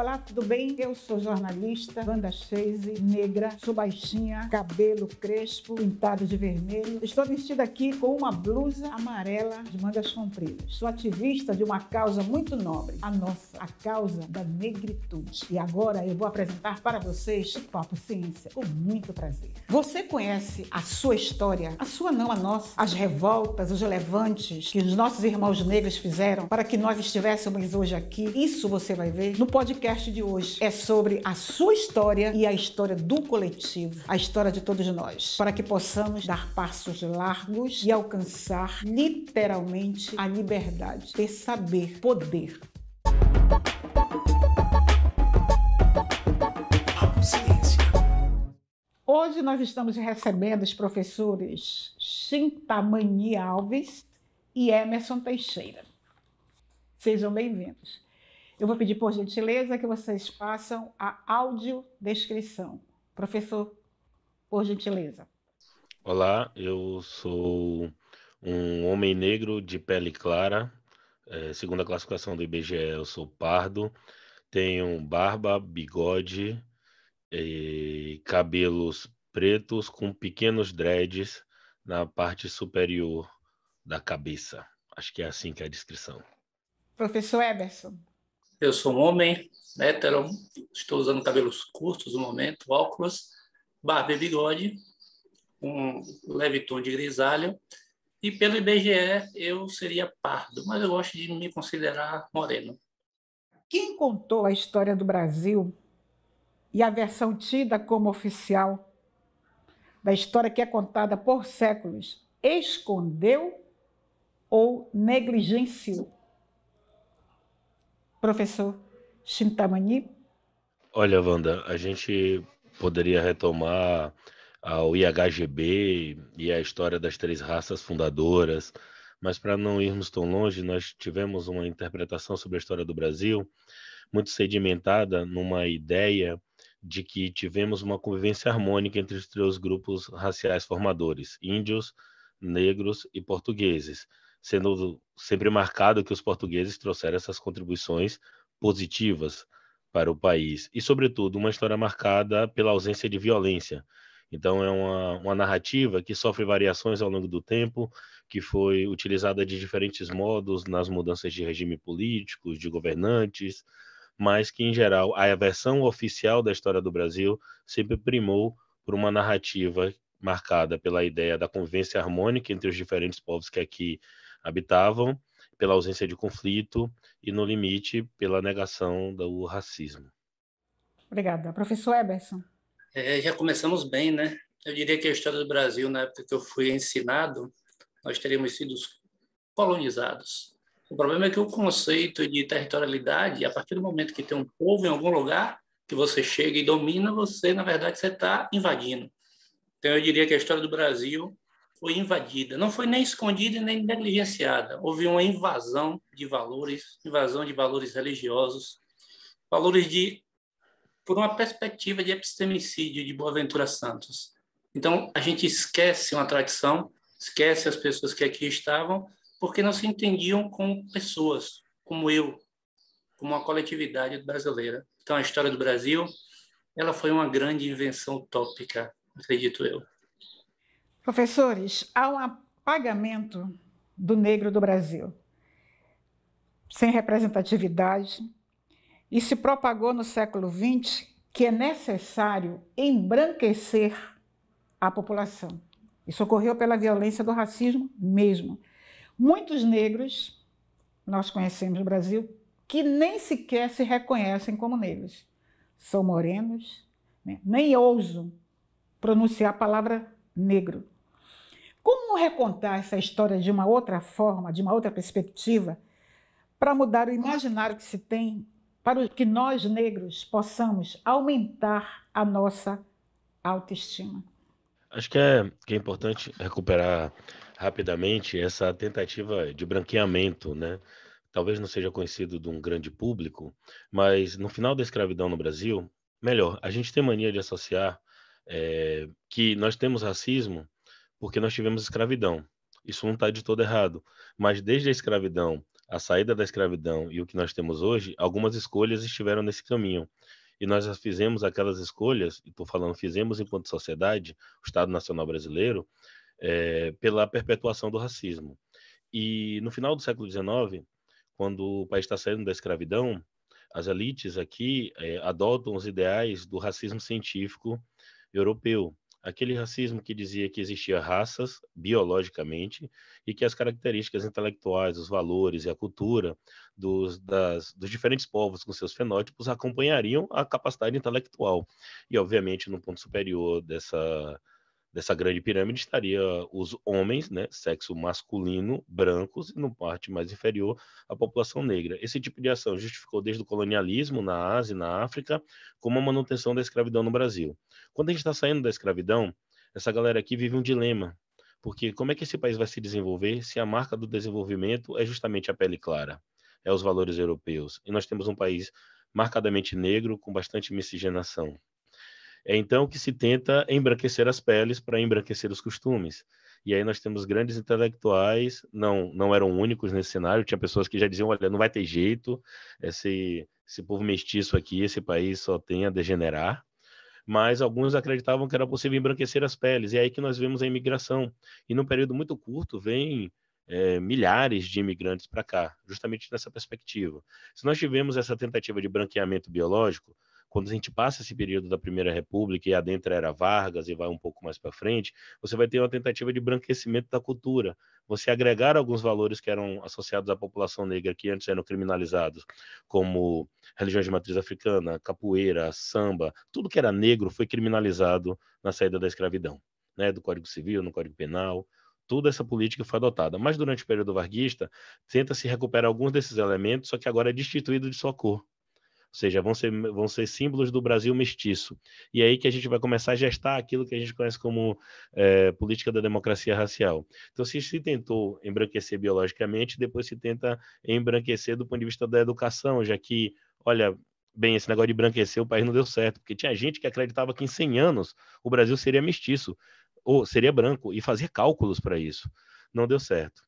Olá, tudo bem? Eu sou jornalista Wanda Chase, negra, sou baixinha, cabelo crespo, pintado de vermelho. Estou vestida aqui com uma blusa amarela de mangas compridas. Sou ativista de uma causa muito nobre, a nossa, a causa da negritude. E agora eu vou apresentar para vocês o Papo Ciência, com muito prazer. Você conhece a sua história, a sua não, a nossa, as revoltas, os levantes que os nossos irmãos negros fizeram para que nós estivéssemos hoje aqui? Isso você vai ver no podcast podcast de hoje é sobre a sua história e a história do coletivo, a história de todos nós, para que possamos dar passos largos e alcançar literalmente a liberdade, de saber, poder. Hoje nós estamos recebendo os professores Chintamani Alves e Emerson Teixeira. Sejam bem-vindos. Eu vou pedir, por gentileza, que vocês façam a audiodescrição. Professor, por gentileza. Olá, eu sou um homem negro de pele clara. É, segundo a classificação do IBGE, eu sou pardo. Tenho barba, bigode, e cabelos pretos com pequenos dreads na parte superior da cabeça. Acho que é assim que é a descrição. Professor Eberson. Eu sou um homem, hétero, né, estou usando cabelos curtos no momento, óculos, barba e bigode, um leve tom de grisalho. E pelo IBGE eu seria pardo, mas eu gosto de me considerar moreno. Quem contou a história do Brasil e a versão tida como oficial da história que é contada por séculos escondeu ou negligenciou? professor Shintamani? Olha, Wanda, a gente poderia retomar ao IHGB e a história das três raças fundadoras, mas para não irmos tão longe, nós tivemos uma interpretação sobre a história do Brasil muito sedimentada numa ideia de que tivemos uma convivência harmônica entre os três grupos raciais formadores, índios, negros e portugueses sendo sempre marcado que os portugueses trouxeram essas contribuições positivas para o país e, sobretudo, uma história marcada pela ausência de violência. Então, é uma, uma narrativa que sofre variações ao longo do tempo, que foi utilizada de diferentes modos nas mudanças de regime políticos, de governantes, mas que, em geral, a versão oficial da história do Brasil sempre primou por uma narrativa marcada pela ideia da convivência harmônica entre os diferentes povos que aqui habitavam, pela ausência de conflito e, no limite, pela negação do racismo. Obrigada. Professor Eberson. É, já começamos bem, né? Eu diria que a história do Brasil, na época que eu fui ensinado, nós teríamos sido colonizados. O problema é que o conceito de territorialidade, a partir do momento que tem um povo em algum lugar, que você chega e domina, você, na verdade, você está invadindo. Então, eu diria que a história do Brasil foi invadida. Não foi nem escondida nem negligenciada. Houve uma invasão de valores, invasão de valores religiosos, valores de por uma perspectiva de epistemicídio de Boaventura Santos. Então, a gente esquece uma tradição, esquece as pessoas que aqui estavam, porque não se entendiam como pessoas, como eu, como uma coletividade brasileira. Então, a história do Brasil, ela foi uma grande invenção utópica, acredito eu. Professores, há um apagamento do negro do Brasil, sem representatividade, e se propagou no século XX que é necessário embranquecer a população. Isso ocorreu pela violência do racismo mesmo. Muitos negros, nós conhecemos no Brasil, que nem sequer se reconhecem como negros. São morenos, né? nem ouso pronunciar a palavra negro. Como recontar essa história de uma outra forma, de uma outra perspectiva, para mudar o imaginário que se tem, para que nós negros possamos aumentar a nossa autoestima? Acho que é, que é importante recuperar rapidamente essa tentativa de branqueamento, né? Talvez não seja conhecido de um grande público, mas no final da escravidão no Brasil, melhor, a gente tem mania de associar é, que nós temos racismo porque nós tivemos escravidão. Isso não está de todo errado, mas desde a escravidão, a saída da escravidão e o que nós temos hoje, algumas escolhas estiveram nesse caminho. E nós já fizemos aquelas escolhas, e estou falando, fizemos enquanto sociedade, o Estado Nacional Brasileiro, é, pela perpetuação do racismo. E no final do século XIX, quando o país está saindo da escravidão, as elites aqui é, adotam os ideais do racismo científico europeu, aquele racismo que dizia que existia raças biologicamente e que as características intelectuais, os valores e a cultura dos, das, dos diferentes povos com seus fenótipos acompanhariam a capacidade intelectual. E, obviamente, no ponto superior dessa dessa grande pirâmide estaria os homens, né, sexo masculino, brancos, e no parte mais inferior, a população negra. Esse tipo de ação justificou desde o colonialismo na Ásia e na África, como a manutenção da escravidão no Brasil. Quando a gente está saindo da escravidão, essa galera aqui vive um dilema, porque como é que esse país vai se desenvolver se a marca do desenvolvimento é justamente a pele clara, é os valores europeus, e nós temos um país marcadamente negro, com bastante miscigenação. É então que se tenta embranquecer as peles para embranquecer os costumes. E aí nós temos grandes intelectuais, não não eram únicos nesse cenário, tinha pessoas que já diziam, olha, não vai ter jeito, esse, esse povo mestiço aqui, esse país só tem a degenerar. Mas alguns acreditavam que era possível embranquecer as peles, e é aí que nós vemos a imigração. E num período muito curto vem é, milhares de imigrantes para cá, justamente nessa perspectiva. Se nós tivemos essa tentativa de branqueamento biológico, quando a gente passa esse período da Primeira República e adentra era Vargas e vai um pouco mais para frente, você vai ter uma tentativa de branquecimento da cultura. Você agregar alguns valores que eram associados à população negra que antes eram criminalizados, como religião de matriz africana, capoeira, samba, tudo que era negro foi criminalizado na saída da escravidão, né? Do Código Civil, no Código Penal, toda essa política foi adotada. Mas durante o período varguista, tenta se recuperar alguns desses elementos, só que agora é destituído de sua cor seja, vão ser, vão ser símbolos do Brasil mestiço. E é aí que a gente vai começar a gestar aquilo que a gente conhece como é, política da democracia racial. Então, se se tentou embranquecer biologicamente, depois se tenta embranquecer do ponto de vista da educação, já que, olha, bem, esse negócio de embranquecer o país não deu certo, porque tinha gente que acreditava que em 100 anos o Brasil seria mestiço, ou seria branco, e fazia cálculos para isso. Não deu certo.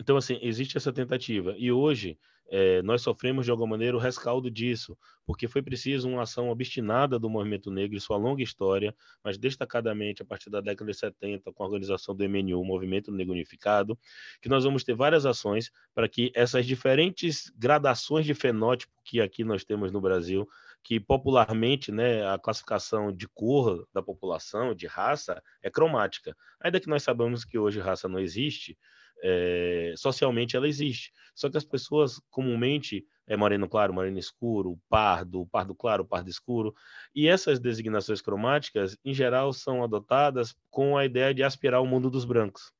Então, assim, existe essa tentativa. E hoje, é, nós sofremos, de alguma maneira, o rescaldo disso, porque foi preciso uma ação obstinada do movimento negro e sua é longa história, mas destacadamente a partir da década de 70, com a organização do MNU, Movimento Negro Unificado, que nós vamos ter várias ações para que essas diferentes gradações de fenótipo que aqui nós temos no Brasil, que popularmente né, a classificação de cor da população, de raça, é cromática. Ainda que nós sabemos que hoje raça não existe, é, socialmente ela existe. Só que as pessoas comumente é moreno claro, moreno escuro, pardo, pardo claro, pardo escuro. E essas designações cromáticas, em geral, são adotadas com a ideia de aspirar o mundo dos brancos,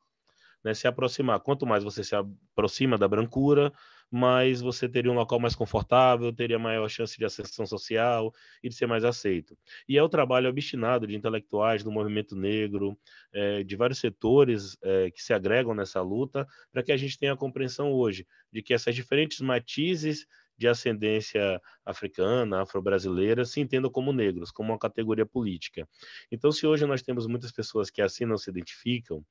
né? se aproximar. Quanto mais você se aproxima da brancura, mas você teria um local mais confortável, teria maior chance de ascensão social e de ser mais aceito. E é o trabalho obstinado de intelectuais do movimento negro, é, de vários setores é, que se agregam nessa luta, para que a gente tenha a compreensão hoje de que essas diferentes matizes de ascendência africana, afro-brasileira, se entendam como negros, como uma categoria política. Então, se hoje nós temos muitas pessoas que assim não se identificam,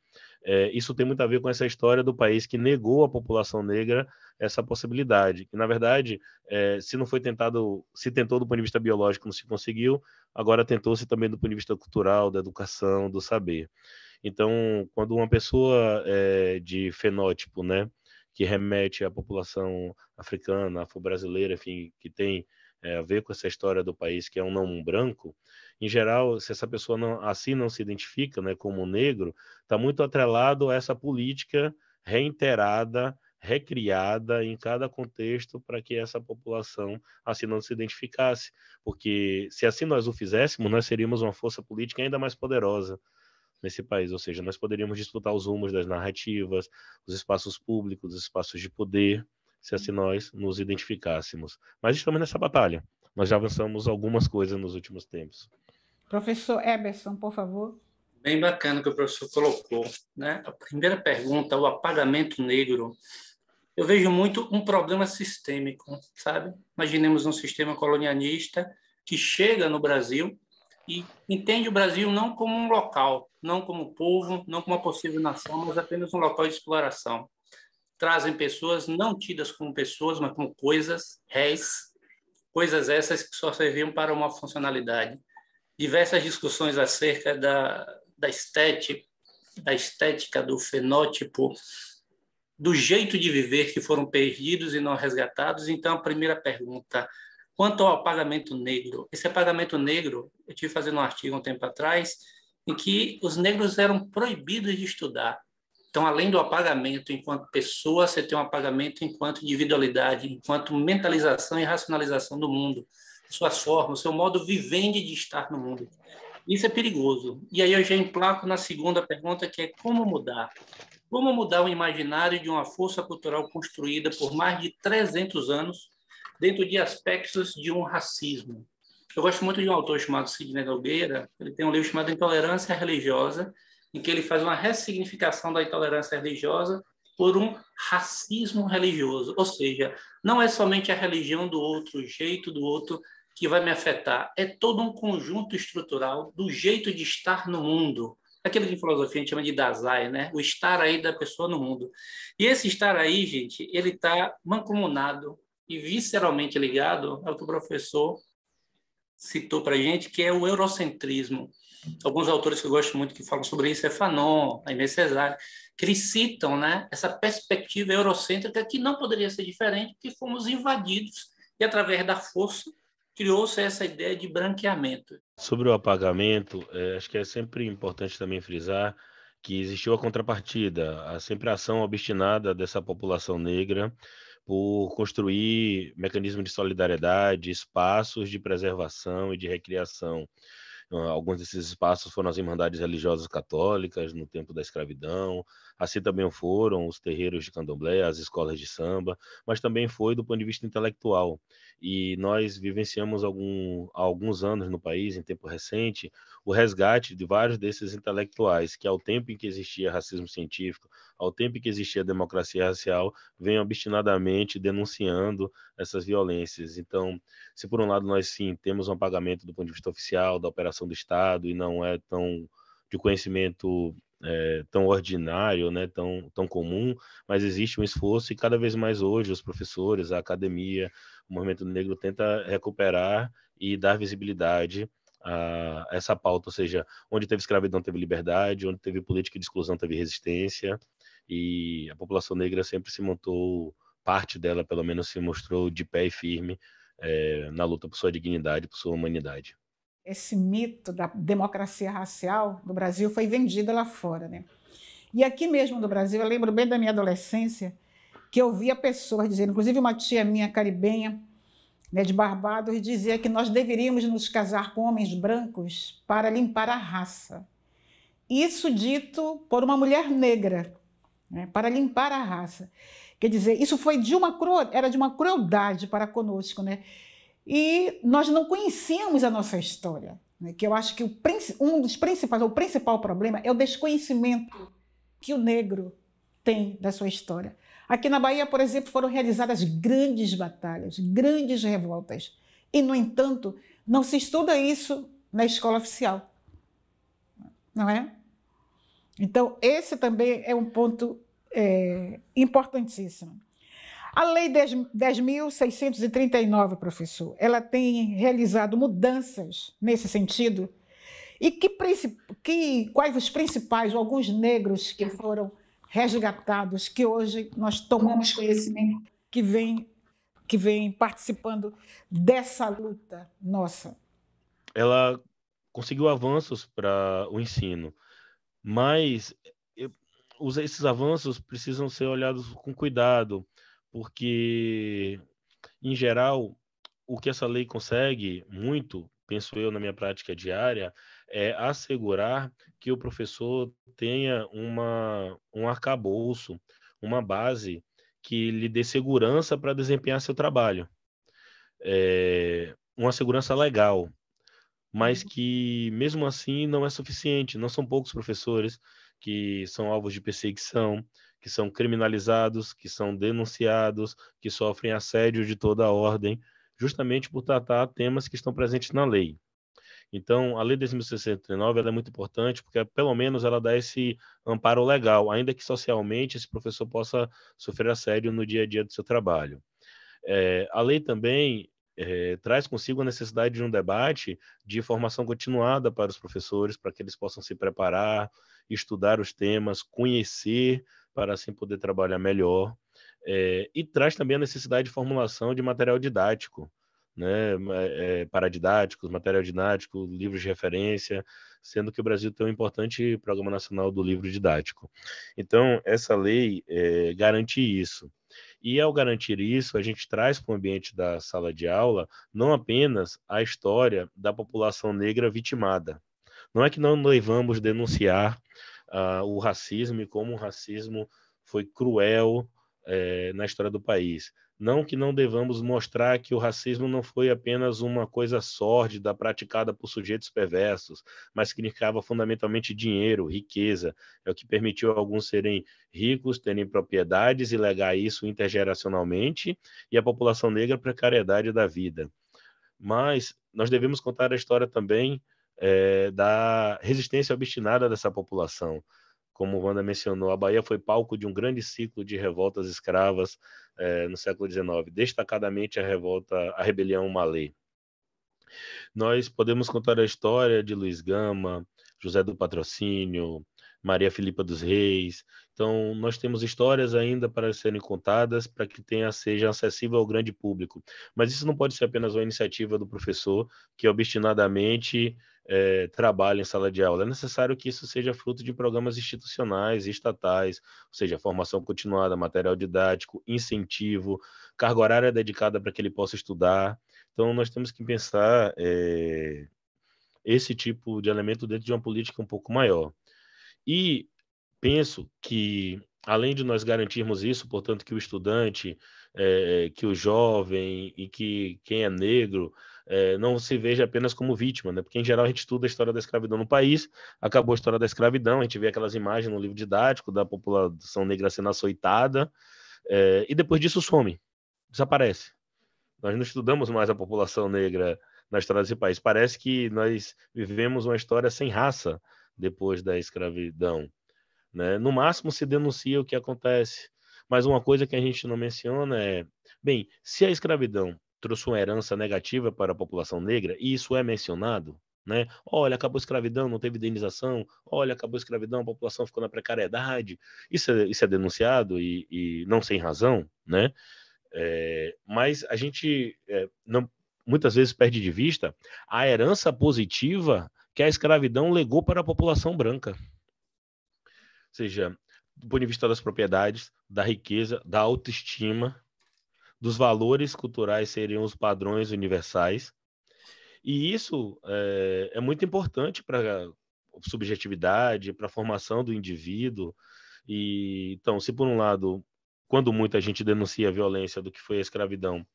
é, isso tem muito a ver com essa história do país que negou à população negra essa possibilidade. Que, na verdade, é, se não foi tentado, se tentou do ponto de vista biológico, não se conseguiu, agora tentou-se também do ponto de vista cultural, da educação, do saber. Então, quando uma pessoa é, de fenótipo, né, que remete à população africana, afro-brasileira, enfim, que tem é, a ver com essa história do país, que é um não branco, em geral, se essa pessoa não, assim não se identifica né, como negro, está muito atrelado a essa política reiterada, recriada em cada contexto para que essa população assim não se identificasse. Porque se assim nós o fizéssemos, nós seríamos uma força política ainda mais poderosa nesse país, ou seja, nós poderíamos disputar os rumos das narrativas, os espaços públicos, os espaços de poder, se assim uhum. nós nos identificássemos. Mas estamos nessa batalha. Nós já avançamos algumas coisas nos últimos tempos. Professor Eberson, por favor. Bem bacana que o professor colocou, né? A primeira pergunta, o apagamento negro. Eu vejo muito um problema sistêmico, sabe? Imaginemos um sistema colonialista que chega no Brasil e entende o Brasil não como um local, não como povo, não como uma possível nação, mas apenas um local de exploração. Trazem pessoas não tidas como pessoas, mas como coisas, réis, coisas essas que só serviam para uma funcionalidade. Diversas discussões acerca da, da estética, da estética, do fenótipo, do jeito de viver que foram perdidos e não resgatados. Então, a primeira pergunta Quanto ao pagamento negro, esse pagamento negro, eu tive fazendo um artigo um tempo atrás, em que os negros eram proibidos de estudar. Então, além do apagamento enquanto pessoa, você tem um apagamento enquanto individualidade, enquanto mentalização e racionalização do mundo, sua forma, seu modo vivente de estar no mundo. Isso é perigoso. E aí eu já emplaco na segunda pergunta, que é como mudar? Como mudar o imaginário de uma força cultural construída por mais de 300 anos dentro de aspectos de um racismo. Eu gosto muito de um autor chamado Sidney Nogueira, ele tem um livro chamado Intolerância Religiosa, em que ele faz uma ressignificação da intolerância religiosa por um racismo religioso, ou seja, não é somente a religião do outro, o jeito do outro que vai me afetar, é todo um conjunto estrutural do jeito de estar no mundo. Aquilo que em filosofia a gente chama de Dasein, né? O estar aí da pessoa no mundo. E esse estar aí, gente, ele está mancomunado e visceralmente ligado ao que o professor citou para gente, que é o eurocentrismo. Alguns autores que eu gosto muito que falam sobre isso é Fanon, Aimé Césaire, que eles citam né, essa perspectiva eurocêntrica que não poderia ser diferente, porque fomos invadidos e, através da força, criou-se essa ideia de branqueamento. Sobre o apagamento, é, acho que é sempre importante também frisar que existiu a contrapartida, a sempre ação obstinada dessa população negra por construir mecanismos de solidariedade, espaços de preservação e de recriação. Alguns desses espaços foram as Irmandades Religiosas Católicas no tempo da escravidão, Assim também foram os terreiros de candomblé, as escolas de samba, mas também foi do ponto de vista intelectual. E nós vivenciamos algum, há alguns anos no país, em tempo recente, o resgate de vários desses intelectuais que, ao tempo em que existia racismo científico, ao tempo em que existia democracia racial, vêm obstinadamente denunciando essas violências. Então, se por um lado nós sim temos um apagamento do ponto de vista oficial da operação do Estado e não é tão de conhecimento é, tão ordinário, né, tão, tão comum, mas existe um esforço e cada vez mais hoje os professores, a academia, o movimento negro tenta recuperar e dar visibilidade a essa pauta, ou seja, onde teve escravidão teve liberdade, onde teve política de exclusão teve resistência e a população negra sempre se montou, parte dela pelo menos se mostrou de pé e firme é, na luta por sua dignidade, por sua humanidade esse mito da democracia racial do Brasil foi vendido lá fora, né? E aqui mesmo do Brasil, eu lembro bem da minha adolescência, que eu via pessoas dizendo, inclusive uma tia minha caribenha, né, de Barbados, dizia que nós deveríamos nos casar com homens brancos para limpar a raça. Isso dito por uma mulher negra, né, para limpar a raça. Quer dizer, isso foi de uma era de uma crueldade para conosco, né? E nós não conhecíamos a nossa história, né? que eu acho que o, um dos principais, o principal problema é o desconhecimento que o negro tem da sua história. Aqui na Bahia, por exemplo, foram realizadas grandes batalhas, grandes revoltas. E, no entanto, não se estuda isso na escola oficial. Não é? Então, esse também é um ponto é, importantíssimo. A Lei 10.639, professor, ela tem realizado mudanças nesse sentido. E que, que, quais os principais, alguns negros que foram resgatados, que hoje nós tomamos conhecimento, que vem, que vem participando dessa luta nossa? Ela conseguiu avanços para o ensino, mas esses avanços precisam ser olhados com cuidado porque, em geral, o que essa lei consegue muito, penso eu na minha prática diária, é assegurar que o professor tenha uma, um arcabouço, uma base que lhe dê segurança para desempenhar seu trabalho. É, uma segurança legal, mas uhum. que mesmo assim não é suficiente. Não são poucos professores que são alvos de perseguição, que são criminalizados, que são denunciados, que sofrem assédio de toda a ordem, justamente por tratar temas que estão presentes na lei. Então, a Lei 10.069 é muito importante porque, pelo menos, ela dá esse amparo legal, ainda que socialmente esse professor possa sofrer assédio no dia a dia do seu trabalho. É, a lei também é, traz consigo a necessidade de um debate de formação continuada para os professores, para que eles possam se preparar, estudar os temas, conhecer, para assim poder trabalhar melhor. É, e traz também a necessidade de formulação de material didático, né, é, paradidáticos, material didático, livros de referência, sendo que o Brasil tem um importante Programa Nacional do Livro Didático. Então, essa lei é, garante isso. E ao garantir isso, a gente traz para o ambiente da sala de aula não apenas a história da população negra vitimada. Não é que não levamos denunciar uh, o racismo e como o racismo foi cruel eh, na história do país, não que não devamos mostrar que o racismo não foi apenas uma coisa sórdida praticada por sujeitos perversos, mas significava fundamentalmente dinheiro, riqueza. É o que permitiu alguns serem ricos, terem propriedades e legar isso intergeracionalmente, e a população negra precariedade da vida. Mas nós devemos contar a história também é, da resistência obstinada dessa população. Como Wanda mencionou, a Bahia foi palco de um grande ciclo de revoltas escravas é, no século XIX, destacadamente a revolta, a rebelião Malê. Nós podemos contar a história de Luiz Gama, José do Patrocínio, Maria Filipa dos Reis. Então, nós temos histórias ainda para serem contadas para que tenha seja acessível ao grande público. Mas isso não pode ser apenas uma iniciativa do professor que obstinadamente é, trabalho em sala de aula. É necessário que isso seja fruto de programas institucionais e estatais, ou seja, formação continuada, material didático, incentivo, carga horária dedicada para que ele possa estudar. Então, nós temos que pensar é, esse tipo de elemento dentro de uma política um pouco maior. E penso que, além de nós garantirmos isso, portanto, que o estudante, é, que o jovem e que quem é negro é, não se veja apenas como vítima, né? Porque em geral a gente estuda a história da escravidão no país, acabou a história da escravidão, a gente vê aquelas imagens no livro didático da população negra sendo açoitada, é, e depois disso some, desaparece. Nós não estudamos mais a população negra na história desse país. Parece que nós vivemos uma história sem raça depois da escravidão. Né? No máximo se denuncia o que acontece. Mas uma coisa que a gente não menciona é, bem, se a escravidão trouxe uma herança negativa para a população negra, e isso é mencionado, né? Olha, acabou a escravidão, não teve indenização. Olha, acabou a escravidão, a população ficou na precariedade. Isso é, isso é denunciado e, e não sem razão, né? É, mas a gente é, não, muitas vezes perde de vista a herança positiva que a escravidão legou para a população branca. Ou seja, do ponto de vista das propriedades, da riqueza, da autoestima, dos valores culturais seriam os padrões universais. E isso é, é muito importante para subjetividade, para a formação do indivíduo. E, então, se por um lado, quando muita gente denuncia a violência do que foi a escravidão,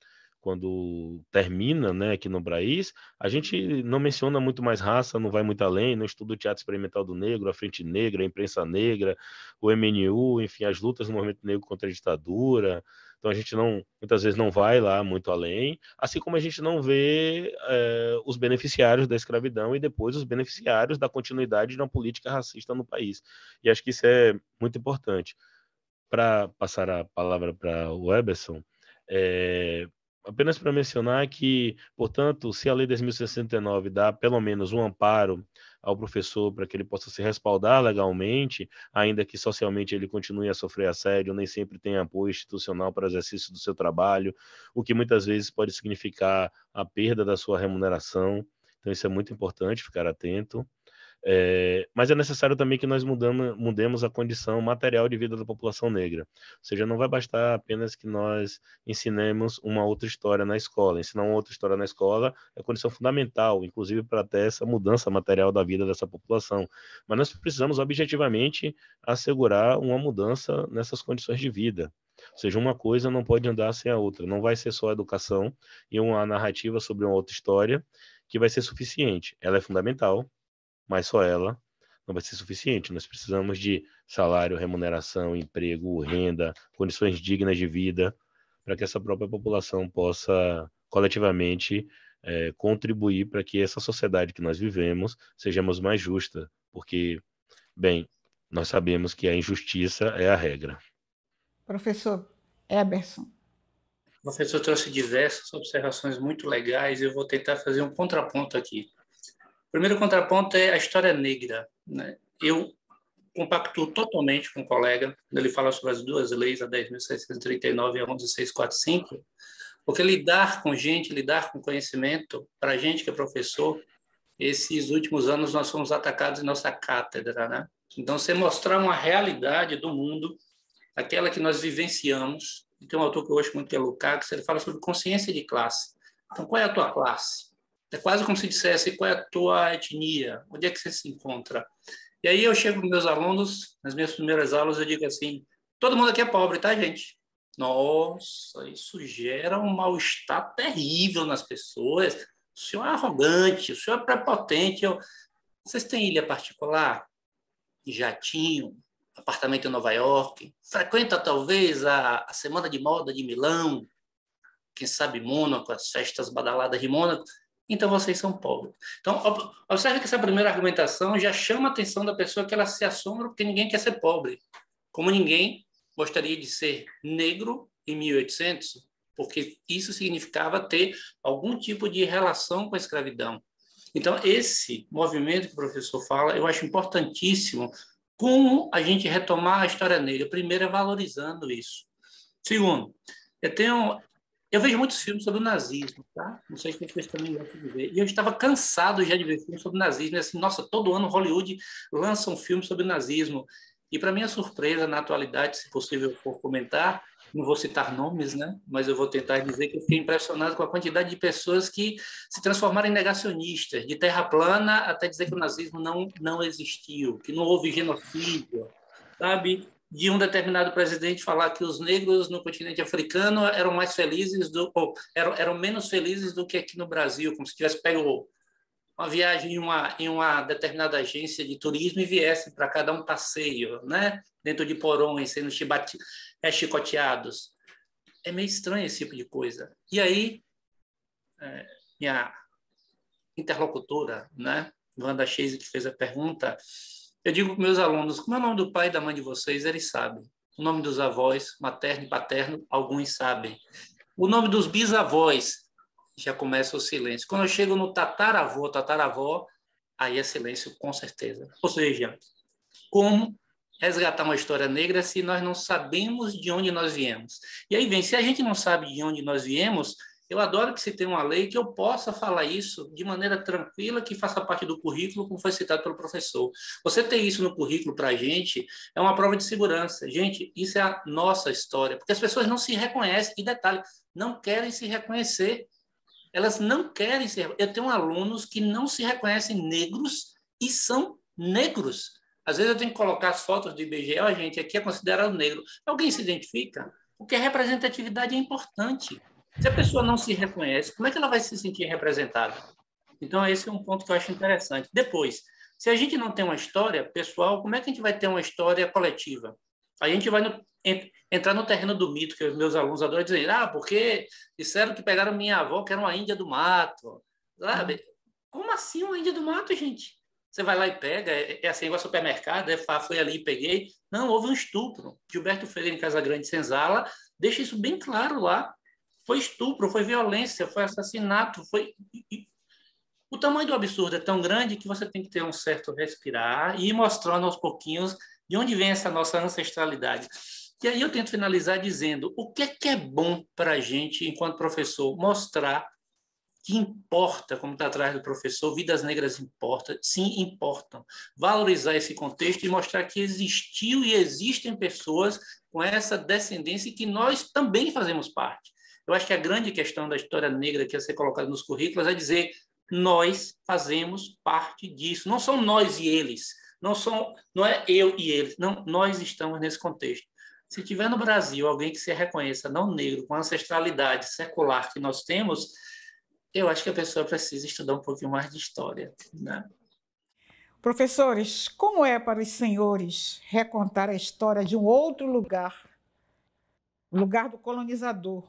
quando termina né, aqui no Braís, a gente não menciona muito mais raça, não vai muito além, não estuda o Teatro Experimental do Negro, a Frente Negra, a Imprensa Negra, o MNU, enfim, as lutas do movimento negro contra a ditadura, então a gente não, muitas vezes não vai lá muito além, assim como a gente não vê é, os beneficiários da escravidão e depois os beneficiários da continuidade de uma política racista no país. E acho que isso é muito importante. Para passar a palavra para o Eberson, é, apenas para mencionar que, portanto, se a Lei 10.069 dá pelo menos um amparo ao professor para que ele possa se respaldar legalmente, ainda que socialmente ele continue a sofrer assédio, nem sempre tenha apoio institucional para o exercício do seu trabalho, o que muitas vezes pode significar a perda da sua remuneração. Então, isso é muito importante ficar atento. É, mas é necessário também que nós mudamos, mudemos a condição material de vida da população negra. Ou seja, não vai bastar apenas que nós ensinemos uma outra história na escola. Ensinar uma outra história na escola é condição fundamental, inclusive para ter essa mudança material da vida dessa população. Mas nós precisamos objetivamente assegurar uma mudança nessas condições de vida. Ou seja, uma coisa não pode andar sem a outra. Não vai ser só a educação e uma narrativa sobre uma outra história que vai ser suficiente. Ela é fundamental, mas só ela não vai ser suficiente. Nós precisamos de salário, remuneração, emprego, renda, condições dignas de vida, para que essa própria população possa coletivamente é, contribuir para que essa sociedade que nós vivemos sejamos mais justa, porque, bem, nós sabemos que a injustiça é a regra. Professor Eberson. O professor trouxe diversas observações muito legais, eu vou tentar fazer um contraponto aqui primeiro contraponto é a história negra. Né? Eu compactuo totalmente com o um colega, ele fala sobre as duas leis, a 10.639 e a 11.645, porque lidar com gente, lidar com conhecimento, para a gente que é professor, esses últimos anos nós fomos atacados em nossa cátedra. Né? Então, você mostrar uma realidade do mundo, aquela que nós vivenciamos, tem um autor que eu gosto muito, que é Lukács, ele fala sobre consciência de classe. Então, qual é a tua classe? É quase como se dissesse qual é a tua etnia, onde é que você se encontra. E aí eu chego com meus alunos, nas minhas primeiras aulas, eu digo assim: todo mundo aqui é pobre, tá, gente? Nossa, isso gera um mal-estar terrível nas pessoas. O senhor é arrogante, o senhor é prepotente. Eu... Vocês têm ilha particular? Jatinho, apartamento em Nova York? Frequenta, talvez, a, a Semana de Moda de Milão? Quem sabe Mônaco, as festas badaladas de Mônaco? então vocês são pobres. Então, observe que essa primeira argumentação já chama a atenção da pessoa que ela se assombra porque ninguém quer ser pobre. Como ninguém gostaria de ser negro em 1800, porque isso significava ter algum tipo de relação com a escravidão. Então, esse movimento que o professor fala, eu acho importantíssimo como a gente retomar a história negra. Primeiro, é valorizando isso. Segundo, eu tenho eu vejo muitos filmes sobre o nazismo, tá? Não sei se vocês também gostam de ver. E eu estava cansado já de ver filmes sobre o nazismo. assim, nossa, todo ano Hollywood lança um filme sobre o nazismo. E para minha surpresa, na atualidade, se possível por comentar, não vou citar nomes, né? Mas eu vou tentar dizer que eu fiquei impressionado com a quantidade de pessoas que se transformaram em negacionistas, de terra plana até dizer que o nazismo não não existiu, que não houve genocídio, sabe? de um determinado presidente falar que os negros no continente africano eram mais felizes do ou eram, eram menos felizes do que aqui no Brasil, como se tivesse pego uma viagem em uma, em uma determinada agência de turismo e viesse para cada um passeio, né? Dentro de porões, sendo é, chicoteados. É meio estranho esse tipo de coisa. E aí, é, minha interlocutora, né? Wanda Chase, que fez a pergunta, eu digo para meus alunos, como é o nome do pai e da mãe de vocês, eles sabem. O nome dos avós, materno e paterno, alguns sabem. O nome dos bisavós, já começa o silêncio. Quando eu chego no tataravô, tataravó, aí é silêncio com certeza. Ou seja, como resgatar uma história negra se nós não sabemos de onde nós viemos? E aí vem, se a gente não sabe de onde nós viemos, eu adoro que se tenha uma lei que eu possa falar isso de maneira tranquila, que faça parte do currículo, como foi citado pelo professor. Você ter isso no currículo para a gente é uma prova de segurança. Gente, isso é a nossa história, porque as pessoas não se reconhecem, e detalhe, não querem se reconhecer. Elas não querem ser. Eu tenho alunos que não se reconhecem negros e são negros. Às vezes eu tenho que colocar as fotos do IBGE, ó, gente, aqui é considerado negro. Alguém se identifica? Porque a representatividade é importante. Se a pessoa não se reconhece, como é que ela vai se sentir representada? Então, esse é um ponto que eu acho interessante. Depois, se a gente não tem uma história pessoal, como é que a gente vai ter uma história coletiva? A gente vai no, ent, entrar no terreno do mito, que os meus alunos adoram dizer, ah, porque disseram que pegaram minha avó, que era uma índia do mato. Sabe? Uhum. Como assim uma índia do mato, gente? Você vai lá e pega, é, é assim, igual supermercado, é, foi ali e peguei. Não, houve um estupro. Gilberto Freire, em Casa Grande Senzala, deixa isso bem claro lá. Foi estupro, foi violência, foi assassinato, foi. O tamanho do absurdo é tão grande que você tem que ter um certo respirar e ir mostrando aos pouquinhos de onde vem essa nossa ancestralidade. E aí eu tento finalizar dizendo o que é, que é bom para a gente, enquanto professor, mostrar que importa, como está atrás do professor, vidas negras importam, sim, importam. Valorizar esse contexto e mostrar que existiu e existem pessoas com essa descendência e que nós também fazemos parte. Eu acho que a grande questão da história negra que ia ser colocada nos currículos é dizer nós fazemos parte disso. Não são nós e eles, não são, não é eu e eles, não, nós estamos nesse contexto. Se tiver no Brasil alguém que se reconheça não negro, com a ancestralidade secular que nós temos, eu acho que a pessoa precisa estudar um pouquinho mais de história. Né? Professores, como é para os senhores recontar a história de um outro lugar, o lugar do colonizador,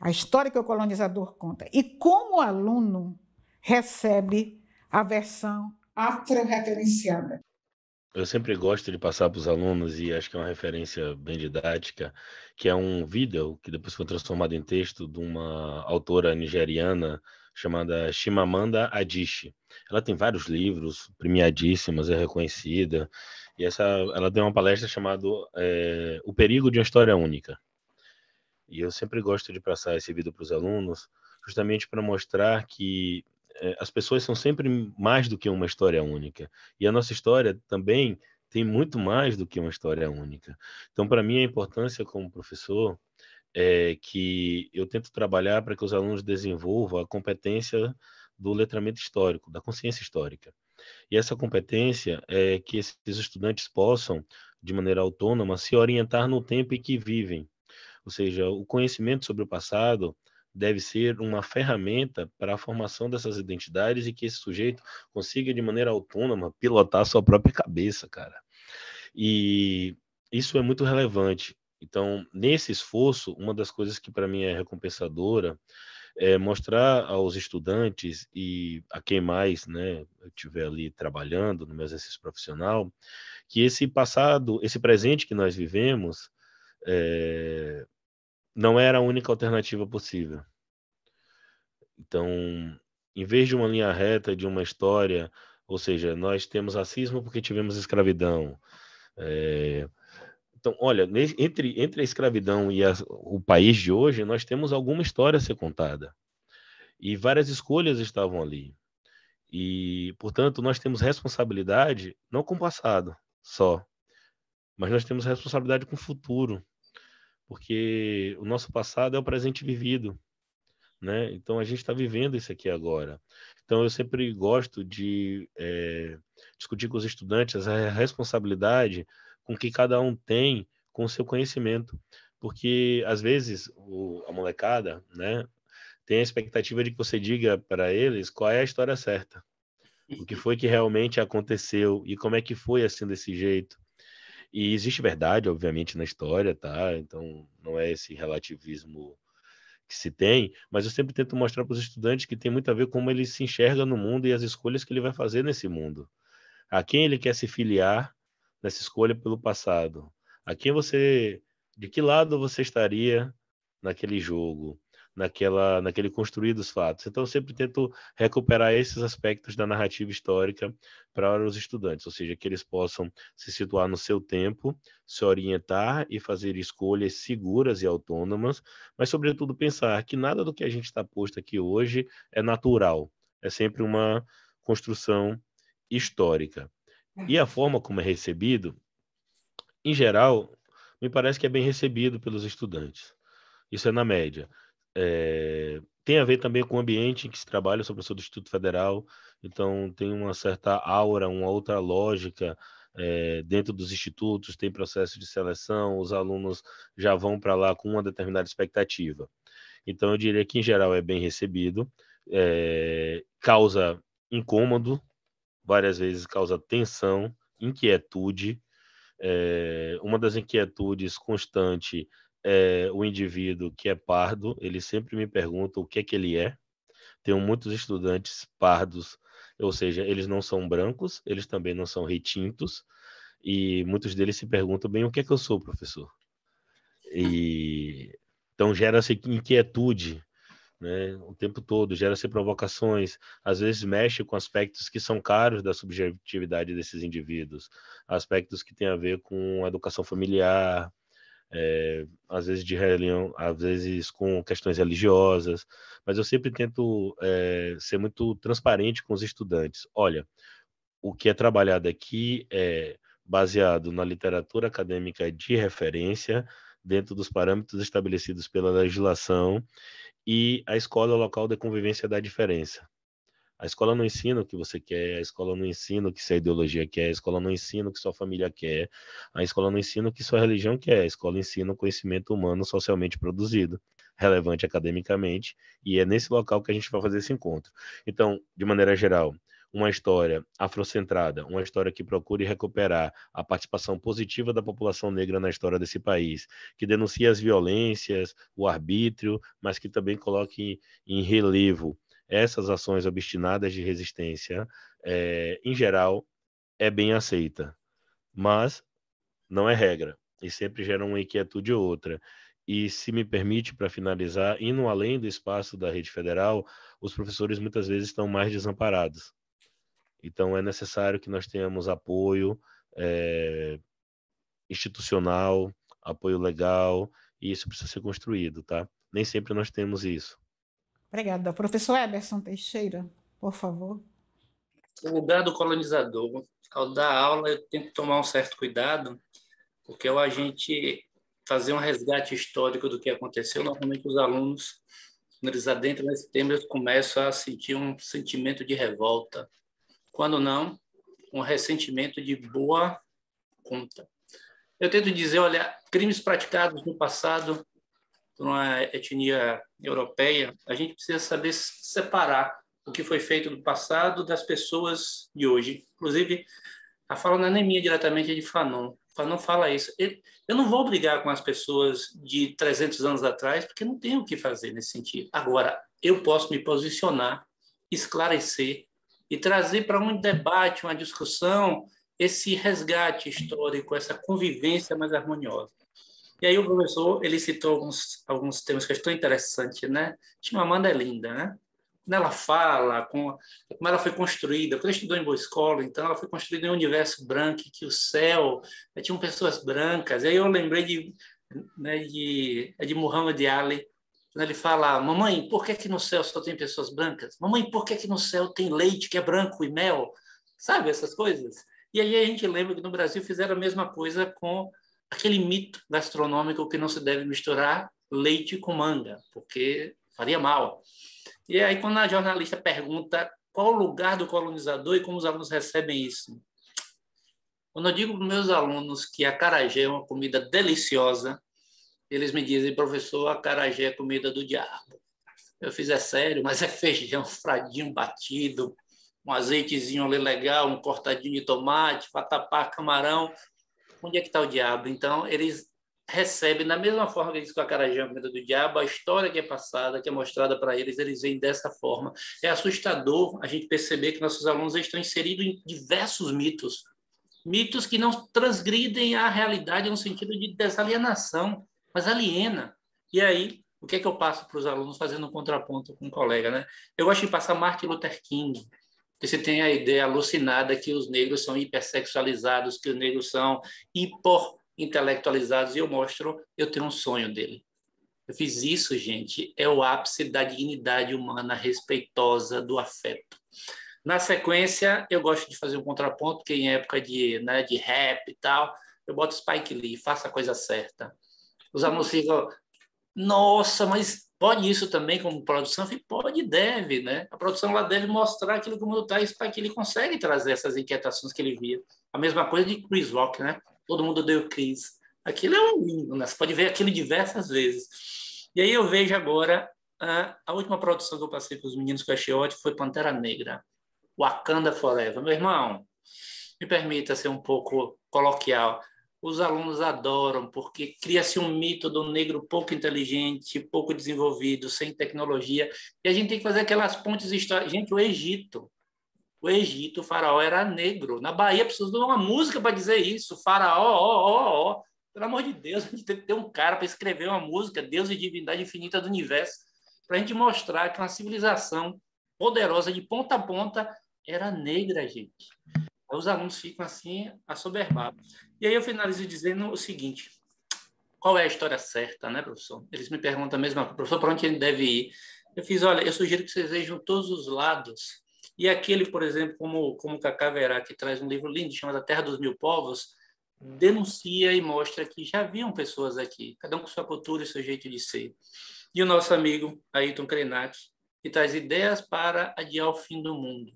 a história que o colonizador conta, e como o aluno recebe a versão afro-referenciada. Eu sempre gosto de passar para os alunos, e acho que é uma referência bem didática, que é um vídeo que depois foi transformado em texto de uma autora nigeriana chamada Shimamanda Adichie. Ela tem vários livros, premiadíssimas, é reconhecida, e essa, ela deu uma palestra chamada é, O Perigo de uma História Única. E eu sempre gosto de passar esse vídeo para os alunos, justamente para mostrar que é, as pessoas são sempre mais do que uma história única. E a nossa história também tem muito mais do que uma história única. Então, para mim, a importância como professor é que eu tento trabalhar para que os alunos desenvolvam a competência do letramento histórico, da consciência histórica. E essa competência é que esses estudantes possam, de maneira autônoma, se orientar no tempo em que vivem, ou seja, o conhecimento sobre o passado deve ser uma ferramenta para a formação dessas identidades e que esse sujeito consiga de maneira autônoma pilotar sua própria cabeça, cara. E isso é muito relevante. Então, nesse esforço, uma das coisas que para mim é recompensadora é mostrar aos estudantes e a quem mais, né, eu tiver ali trabalhando no meu exercício profissional, que esse passado, esse presente que nós vivemos, é, não era a única alternativa possível. Então, em vez de uma linha reta de uma história, ou seja, nós temos racismo porque tivemos escravidão. É, então, olha, entre, entre a escravidão e a, o país de hoje, nós temos alguma história a ser contada. E várias escolhas estavam ali. E, portanto, nós temos responsabilidade não com o passado só, mas nós temos responsabilidade com o futuro porque o nosso passado é o presente vivido, né? Então a gente está vivendo isso aqui agora. Então eu sempre gosto de é, discutir com os estudantes a responsabilidade com que cada um tem com o seu conhecimento, porque às vezes o, a molecada, né, tem a expectativa de que você diga para eles qual é a história certa, o que foi que realmente aconteceu e como é que foi assim desse jeito. E existe verdade, obviamente, na história, tá? Então não é esse relativismo que se tem, mas eu sempre tento mostrar para os estudantes que tem muito a ver como ele se enxerga no mundo e as escolhas que ele vai fazer nesse mundo. A quem ele quer se filiar nessa escolha pelo passado? A quem você, de que lado você estaria naquele jogo? naquela, naquele construir dos fatos. Então, eu sempre tento recuperar esses aspectos da narrativa histórica para os estudantes, ou seja, que eles possam se situar no seu tempo, se orientar e fazer escolhas seguras e autônomas, mas, sobretudo, pensar que nada do que a gente está posto aqui hoje é natural, é sempre uma construção histórica. E a forma como é recebido, em geral, me parece que é bem recebido pelos estudantes. Isso é na média. É, tem a ver também com o ambiente em que se trabalha, eu sou professor do Instituto Federal, então tem uma certa aura, uma outra lógica é, dentro dos institutos, tem processo de seleção, os alunos já vão para lá com uma determinada expectativa. Então eu diria que em geral é bem recebido, é, causa incômodo, várias vezes causa tensão, inquietude. É, uma das inquietudes constante é, o indivíduo que é pardo, ele sempre me pergunta o que é que ele é. Tenho muitos estudantes pardos, ou seja, eles não são brancos, eles também não são retintos, e muitos deles se perguntam bem o que é que eu sou, professor. E então gera-se inquietude, né, o tempo todo, gera-se provocações, às vezes mexe com aspectos que são caros da subjetividade desses indivíduos, aspectos que têm a ver com a educação familiar, é, às vezes de religião, às vezes com questões religiosas, mas eu sempre tento é, ser muito transparente com os estudantes. Olha, o que é trabalhado aqui é baseado na literatura acadêmica de referência, dentro dos parâmetros estabelecidos pela legislação, e a escola local de convivência da diferença. A escola não ensina o que você quer, a escola não ensina o que sua ideologia quer, a escola não ensina o que sua família quer, a escola não ensina o que sua religião quer, a escola ensina o conhecimento humano socialmente produzido, relevante academicamente, e é nesse local que a gente vai fazer esse encontro. Então, de maneira geral, uma história afrocentrada, uma história que procure recuperar a participação positiva da população negra na história desse país, que denuncie as violências, o arbítrio, mas que também coloque em relevo essas ações obstinadas de resistência, é, em geral, é bem aceita, mas não é regra e sempre gera uma inquietude ou outra. E se me permite, para finalizar, indo além do espaço da rede federal, os professores muitas vezes estão mais desamparados. Então é necessário que nós tenhamos apoio é, institucional, apoio legal, e isso precisa ser construído, tá? Nem sempre nós temos isso. Obrigada. Professor Eberson Teixeira, por favor. O lugar do colonizador. Ao dar aula, eu tenho que tomar um certo cuidado, porque ao é a gente fazer um resgate histórico do que aconteceu, normalmente os alunos, quando eles adentram nesse tema, eles começam a sentir um sentimento de revolta. Quando não, um ressentimento de boa conta. Eu tento dizer, olha, crimes praticados no passado por uma etnia europeia, a gente precisa saber separar o que foi feito no passado das pessoas de hoje. Inclusive, a fala não é nem minha diretamente, é de Fanon. Fanon fala isso. Eu não vou brigar com as pessoas de 300 anos atrás, porque não tenho o que fazer nesse sentido. Agora, eu posso me posicionar, esclarecer e trazer para um debate, uma discussão, esse resgate histórico, essa convivência mais harmoniosa. E aí o professor, ele citou alguns, alguns temas que estão interessantes, né? uma é linda, né? Quando ela fala, com, como ela foi construída, quando ela estudou em boa escola, então ela foi construída em um universo branco, que o céu, eh, tinham pessoas brancas. E aí eu lembrei de, né, de, é de Muhammad Ali, quando ele fala, mamãe, por que, que no céu só tem pessoas brancas? Mamãe, por que, que no céu tem leite que é branco e mel? Sabe essas coisas? E aí a gente lembra que no Brasil fizeram a mesma coisa com aquele mito gastronômico que não se deve misturar leite com manga, porque faria mal. E aí, quando a jornalista pergunta qual o lugar do colonizador e como os alunos recebem isso, quando eu digo para meus alunos que a acarajé é uma comida deliciosa, eles me dizem, professor, a acarajé é comida do diabo. Eu fiz, é sério, mas é feijão fradinho batido, um azeitezinho ali legal, um cortadinho de tomate, patapá, camarão, onde é que está o diabo? Então, eles recebem, da mesma forma que eles com a cara de comida do diabo, a história que é passada, que é mostrada para eles, eles vêm dessa forma. É assustador a gente perceber que nossos alunos estão inseridos em diversos mitos. Mitos que não transgridem a realidade no sentido de desalienação, mas aliena. E aí, o que é que eu passo para os alunos fazendo um contraponto com um colega, né? Eu gosto de passar Martin Luther King, porque você tem a ideia alucinada que os negros são hipersexualizados, que os negros são hiperintelectualizados, e eu mostro, eu tenho um sonho dele. Eu fiz isso, gente, é o ápice da dignidade humana respeitosa do afeto. Na sequência, eu gosto de fazer um contraponto, que em época de, né, de rap e tal, eu boto Spike Lee, faça a coisa certa. Os alunos ficam, nossa, mas Pode isso também como produção? Pode deve, né? A produção lá deve mostrar aquilo que o mundo traz para que ele consegue trazer essas inquietações que ele via. A mesma coisa de Chris Rock, né? Todo mundo deu Chris. Aquilo é um lindo, né? Você pode ver aquilo diversas vezes. E aí eu vejo agora a, ah, a última produção que eu passei com os meninos que eu achei ótimo foi Pantera Negra, Wakanda Forever. Meu irmão, me permita ser um pouco coloquial os alunos adoram, porque cria-se um mito do negro pouco inteligente, pouco desenvolvido, sem tecnologia. E a gente tem que fazer aquelas pontes históricas. Gente, o Egito. O Egito, o faraó era negro. Na Bahia, precisa de uma música para dizer isso. Faraó, ó, ó, ó. Pelo amor de Deus, a gente tem que ter um cara para escrever uma música, Deus e Divindade Infinita do Universo, para a gente mostrar que uma civilização poderosa de ponta a ponta era negra, gente. Os alunos ficam assim assoberbados. E aí eu finalizo dizendo o seguinte: qual é a história certa, né, professor? Eles me perguntam a mesma coisa, professor, para onde ele deve ir? Eu fiz, olha, eu sugiro que vocês vejam todos os lados. E aquele, por exemplo, como, como Cacá Verá, que traz um livro lindo chamado A Terra dos Mil Povos, denuncia e mostra que já haviam pessoas aqui, cada um com sua cultura e seu jeito de ser. E o nosso amigo Ayrton Krenak, que traz ideias para adiar o fim do mundo.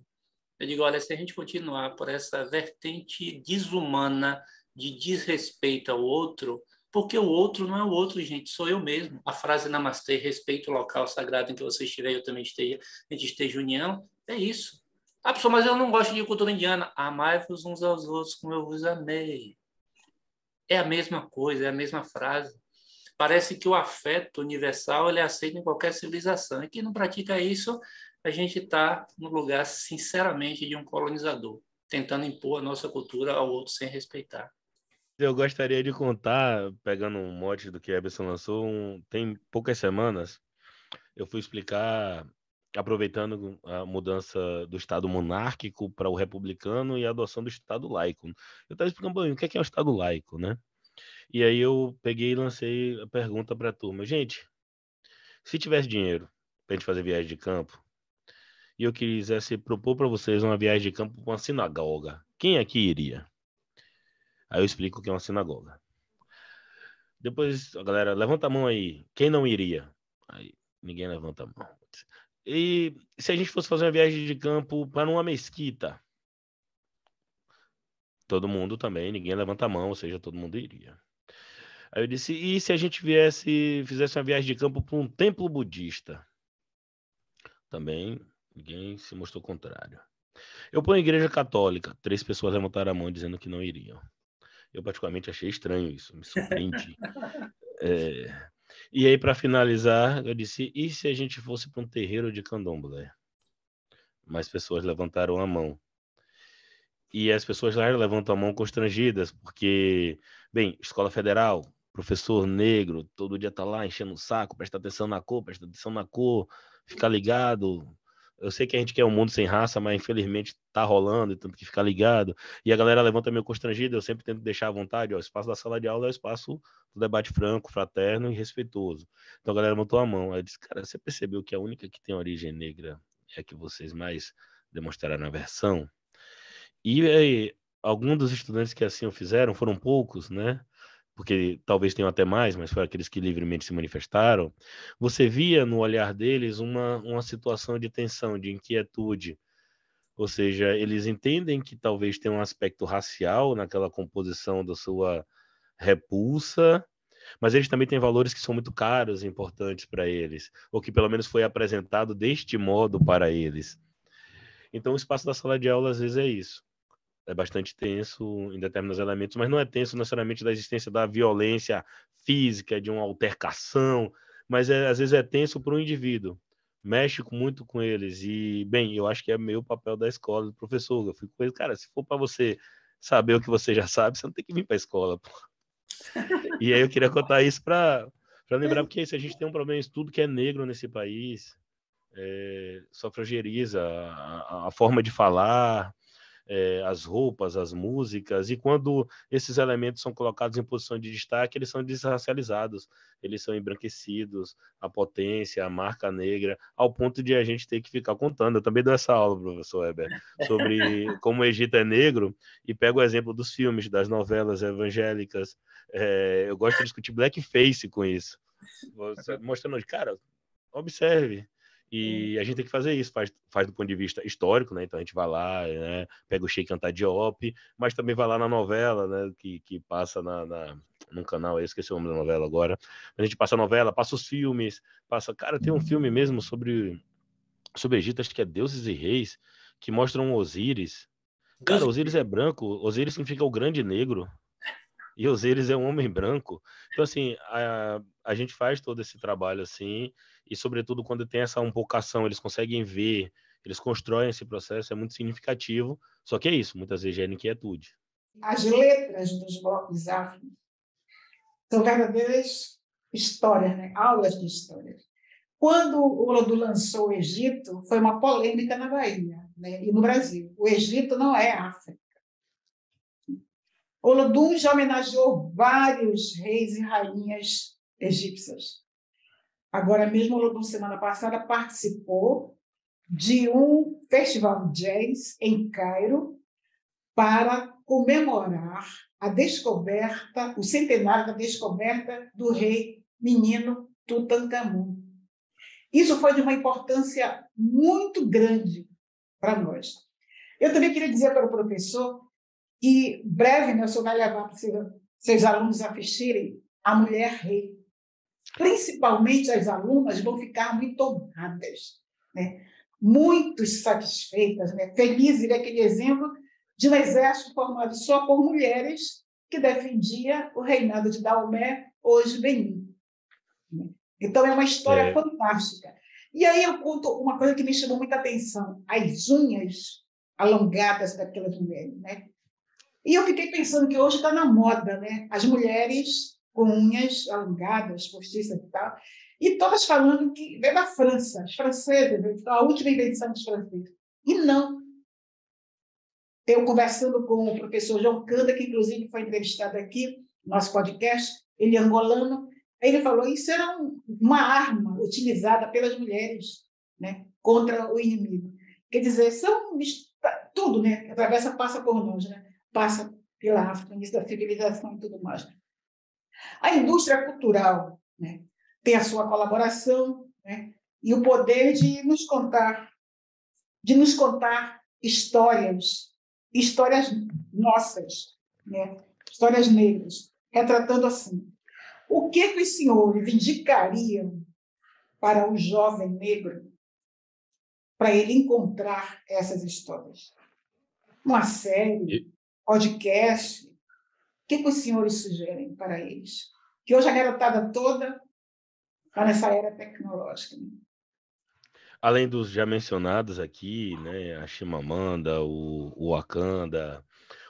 Eu digo, olha, se a gente continuar por essa vertente desumana de desrespeito ao outro, porque o outro não é o outro, gente, sou eu mesmo. A frase Namastê, respeito o local sagrado em que você estiver, eu também esteja, a gente esteja união, é isso. Ah, pessoal, mas eu não gosto de cultura indiana. Amai-vos uns aos outros como eu vos amei. É a mesma coisa, é a mesma frase. Parece que o afeto universal ele é aceito em qualquer civilização. E quem não pratica isso a gente está no lugar, sinceramente, de um colonizador, tentando impor a nossa cultura ao outro sem respeitar. Eu gostaria de contar, pegando um mote do que a Eberson lançou, um, tem poucas semanas, eu fui explicar, aproveitando a mudança do Estado monárquico para o republicano e a adoção do Estado laico. Eu estava explicando, bom, o que é, que é o Estado laico, né? E aí eu peguei e lancei a pergunta para a turma. Gente, se tivesse dinheiro para a gente fazer viagem de campo, e eu quisesse propor para vocês uma viagem de campo para uma sinagoga, quem aqui iria? Aí eu explico o que é uma sinagoga. Depois, a galera, levanta a mão aí. Quem não iria? Aí, ninguém levanta a mão. E se a gente fosse fazer uma viagem de campo para uma mesquita? Todo mundo também, ninguém levanta a mão, ou seja, todo mundo iria. Aí eu disse: e se a gente viesse, fizesse uma viagem de campo para um templo budista? Também Ninguém se mostrou contrário. Eu ponho igreja católica. Três pessoas levantaram a mão dizendo que não iriam. Eu particularmente achei estranho isso, me surpreendi. é... E aí, para finalizar, eu disse: e se a gente fosse para um terreiro de candomblé? Mais pessoas levantaram a mão. E as pessoas lá levantam a mão constrangidas, porque, bem, escola federal, professor negro, todo dia tá lá enchendo o saco, presta atenção na cor, presta atenção na cor, fica ligado, eu sei que a gente quer um mundo sem raça, mas infelizmente tá rolando, então tem que ficar ligado. E a galera levanta meio constrangida, eu sempre tento deixar à vontade, ó, o espaço da sala de aula é o espaço do debate franco, fraterno e respeitoso. Então a galera botou a mão. Aí disse, cara, você percebeu que a única que tem origem negra é a que vocês mais demonstraram na versão? E aí, alguns dos estudantes que assim o fizeram, foram poucos, né? porque talvez tenham até mais, mas foram aqueles que livremente se manifestaram, você via no olhar deles uma, uma situação de tensão, de inquietude. Ou seja, eles entendem que talvez tenha um aspecto racial naquela composição da sua repulsa, mas eles também têm valores que são muito caros e importantes para eles, ou que pelo menos foi apresentado deste modo para eles. Então, o espaço da sala de aula, às vezes, é isso é bastante tenso em determinados elementos, mas não é tenso necessariamente da existência da violência física, de uma altercação, mas é, às vezes é tenso para o indivíduo. Mexe muito com eles. E, bem, eu acho que é meu papel da escola, do professor. Eu fico com ele, cara, se for para você saber o que você já sabe, você não tem que vir para a escola. Pô. E aí eu queria contar isso para lembrar, porque se a gente tem um problema em estudo que é negro nesse país, é, só frangeriza a, a forma de falar, é, as roupas, as músicas, e quando esses elementos são colocados em posição de destaque, eles são desracializados, eles são embranquecidos, a potência, a marca negra, ao ponto de a gente ter que ficar contando. Eu também dou essa aula, professor Weber, sobre como o Egito é negro, e pego o exemplo dos filmes, das novelas evangélicas. É, eu gosto de discutir blackface com isso. Mostrando, cara, observe, e hum. a gente tem que fazer isso, faz, faz do ponto de vista histórico, né? Então a gente vai lá, né? pega o Sheik Antadiop, mas também vai lá na novela, né? Que, que passa na, na, num canal, eu esqueci o nome da novela agora. A gente passa a novela, passa os filmes, passa. Cara, tem um uhum. filme mesmo sobre, sobre Egito, acho que é Deuses e Reis, que mostram Osíris. Cara, Osíris é branco, Osíris significa o grande negro e Osíris é um homem branco. Então, assim, a, a gente faz todo esse trabalho assim, e sobretudo quando tem essa umpocação, eles conseguem ver, eles constroem esse processo, é muito significativo. Só que é isso, muitas vezes gera é inquietude. As letras dos blocos afro são verdadeiras histórias, né? aulas de história. Quando o Lodu lançou o Egito, foi uma polêmica na Bahia né? e no Brasil. O Egito não é África. Olodum já homenageou vários reis e rainhas egípcias. Agora mesmo, Olodum, semana passada, participou de um festival de jazz em Cairo para comemorar a descoberta, o centenário da descoberta do rei menino Tutankhamun. Isso foi de uma importância muito grande para nós. Eu também queria dizer para o professor que breve né, senhor, vai levar para seus, seus alunos assistirem A Mulher Rei. Principalmente as alunas vão ficar muito tomadas, né? muito satisfeitas, né? felizes né? aquele exemplo de um exército formado só por mulheres que defendia o reinado de Daomé, hoje Benin. Né? Então, é uma história é. fantástica. E aí eu conto uma coisa que me chamou muita atenção: as unhas alongadas daquelas mulheres. Né? E eu fiquei pensando que hoje está na moda, né? As mulheres com unhas alongadas, postiças e tal, e todas falando que vem da França, as francesas, a última invenção dos franceses. E não. Eu conversando com o professor João Canda, que inclusive foi entrevistado aqui, no nosso podcast, ele é angolano, ele falou isso era um, uma arma utilizada pelas mulheres né, contra o inimigo. Quer dizer, são tudo, né? A travessa passa por nós, né? passa pela África, início da civilização e tudo mais. A indústria cultural né, tem a sua colaboração né, e o poder de nos contar, de nos contar histórias, histórias nossas, né, histórias negras, retratando assim. O que, que os senhores indicariam para o jovem negro para ele encontrar essas histórias? Uma série podcast. O que, que os senhores sugerem para eles? Que hoje a garotada toda está nessa era tecnológica. Né? Além dos já mencionados aqui, né, a Chimamanda, o, o Wakanda,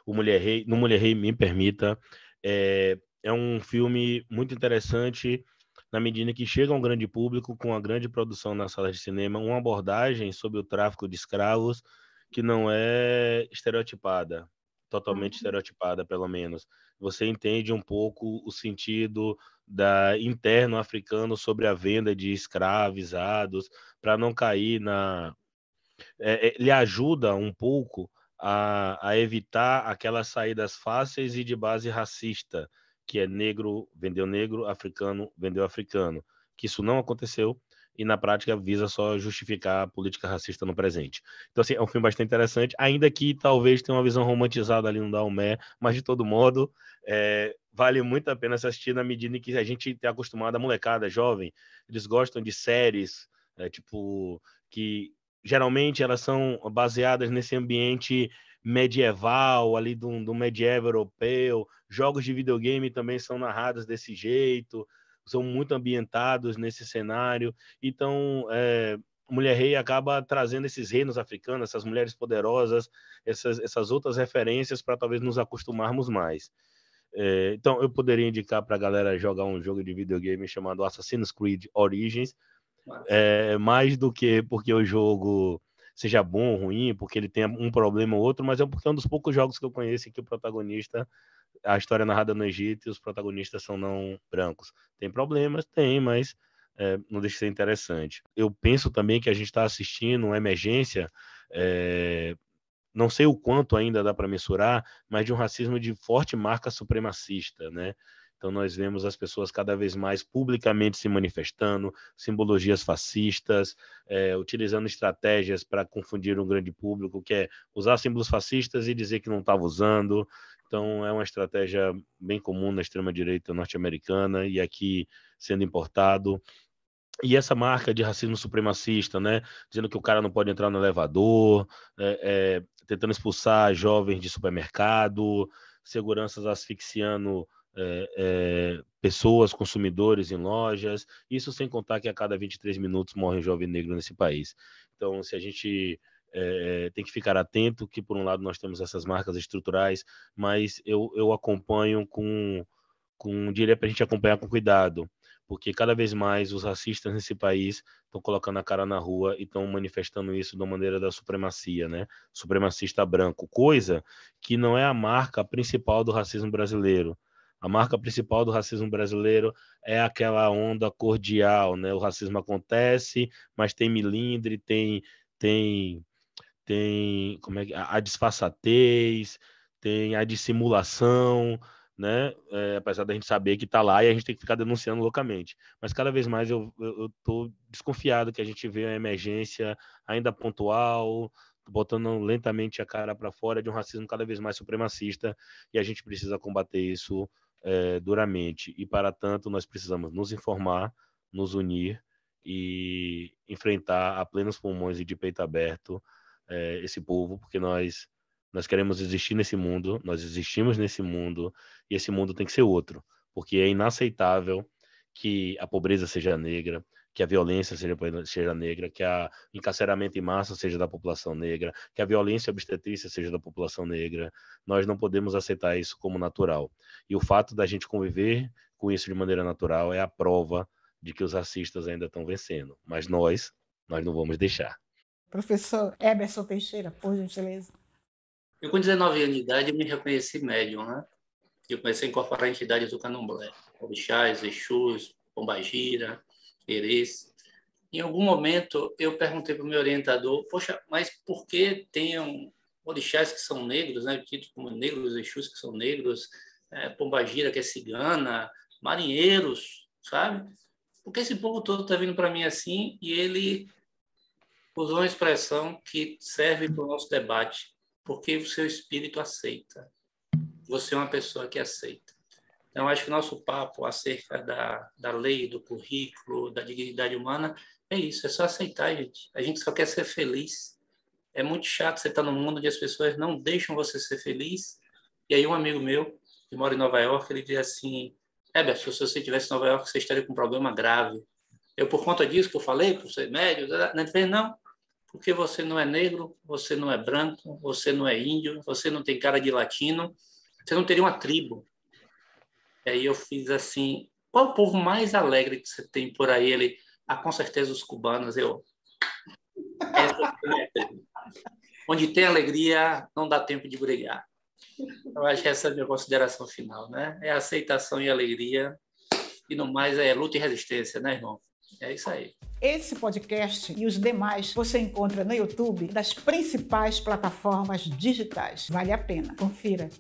o Mulher Rei, no Mulher Rei, me permita, é, é um filme muito interessante na medida que chega a um grande público com uma grande produção nas salas de cinema, uma abordagem sobre o tráfico de escravos que não é estereotipada, totalmente uhum. estereotipada, pelo menos. Você entende um pouco o sentido da interno africano sobre a venda de escravizados, para não cair na. É, ele é, ajuda um pouco a, a evitar aquelas saídas fáceis e de base racista, que é negro vendeu negro, africano vendeu africano. Que isso não aconteceu, e na prática visa só justificar a política racista no presente. Então, assim, é um filme bastante interessante, ainda que talvez tenha uma visão romantizada ali no Dalmé, mas de todo modo, é, vale muito a pena assistir na medida em que a gente está acostumado, a molecada jovem, eles gostam de séries, é, tipo, que geralmente elas são baseadas nesse ambiente medieval, ali do, do medievo europeu, jogos de videogame também são narrados desse jeito, são muito ambientados nesse cenário. Então, é, Mulher Rei acaba trazendo esses reinos africanos, essas mulheres poderosas, essas, essas outras referências para talvez nos acostumarmos mais. É, então, eu poderia indicar para a galera jogar um jogo de videogame chamado Assassin's Creed Origins, é, mais do que porque o jogo seja bom ou ruim, porque ele tem um problema ou outro, mas é porque é um dos poucos jogos que eu conheço que o protagonista a história narrada no Egito e os protagonistas são não brancos. Tem problemas? Tem, mas é, não deixa de ser interessante. Eu penso também que a gente está assistindo uma emergência, é, não sei o quanto ainda dá para mensurar, mas de um racismo de forte marca supremacista, né? Então nós vemos as pessoas cada vez mais publicamente se manifestando, simbologias fascistas, é, utilizando estratégias para confundir um grande público, que é usar símbolos fascistas e dizer que não estava usando, então, é uma estratégia bem comum na extrema-direita norte-americana e aqui sendo importado. E essa marca de racismo supremacista, né? Dizendo que o cara não pode entrar no elevador, é, é, tentando expulsar jovens de supermercado, seguranças asfixiando é, é, pessoas, consumidores em lojas, isso sem contar que a cada 23 minutos morre um jovem negro nesse país. Então, se a gente é, tem que ficar atento que, por um lado, nós temos essas marcas estruturais, mas eu, eu acompanho com, com diria para a gente acompanhar com cuidado, porque cada vez mais os racistas nesse país estão colocando a cara na rua e estão manifestando isso da maneira da supremacia, né? Supremacista branco, coisa que não é a marca principal do racismo brasileiro. A marca principal do racismo brasileiro é aquela onda cordial, né? O racismo acontece, mas tem milindre, tem tem tem como é, a, a disfarçatez, tem a dissimulação, né? É, apesar da gente saber que está lá e a gente tem que ficar denunciando loucamente. Mas cada vez mais eu estou desconfiado que a gente vê a emergência ainda pontual, botando lentamente a cara para fora de um racismo cada vez mais supremacista e a gente precisa combater isso é, duramente. E para tanto nós precisamos nos informar, nos unir e enfrentar a plenos pulmões e de peito aberto é, esse povo, porque nós nós queremos existir nesse mundo, nós existimos nesse mundo e esse mundo tem que ser outro, porque é inaceitável que a pobreza seja negra, que a violência seja, seja negra, que o encarceramento em massa seja da população negra, que a violência obstetrícia seja da população negra. Nós não podemos aceitar isso como natural. E o fato da gente conviver com isso de maneira natural é a prova de que os racistas ainda estão vencendo. Mas nós, nós não vamos deixar. Professor Eberson Teixeira, por gentileza. Eu, com 19 anos de idade, me reconheci médium, né? Eu comecei a incorporar entidades do candomblé, orixás, exus, pombagira, Eres. Em algum momento, eu perguntei para o meu orientador, poxa, mas por que tem um orixás que são negros, né? Tido como negros, exus que são negros, é, pombagira que é cigana, marinheiros, sabe? Porque esse povo todo está vindo para mim assim e ele usou uma expressão que serve para o nosso debate, porque o seu espírito aceita. Você é uma pessoa que aceita. Então, acho que o nosso papo acerca da, da lei, do currículo, da dignidade humana, é isso, é só aceitar, gente. A gente só quer ser feliz. É muito chato você estar tá num mundo onde as pessoas não deixam você ser feliz. E aí um amigo meu, que mora em Nova York, ele diz assim, Heber, se você estivesse em Nova York, você estaria com um problema grave. Eu, por conta disso que eu falei, por ser médio, ele fez, não, porque você não é negro, você não é branco, você não é índio, você não tem cara de latino, você não teria uma tribo. E aí eu fiz assim, qual o povo mais alegre que você tem por aí? Ele, ah, com certeza os cubanos. Eu, essa é Onde tem alegria, não dá tempo de brigar. Eu acho que essa é a minha consideração final, né? É aceitação e alegria, e no mais é luta e resistência, né, irmão? É isso aí. Esse podcast e os demais você encontra no YouTube das principais plataformas digitais. Vale a pena. Confira.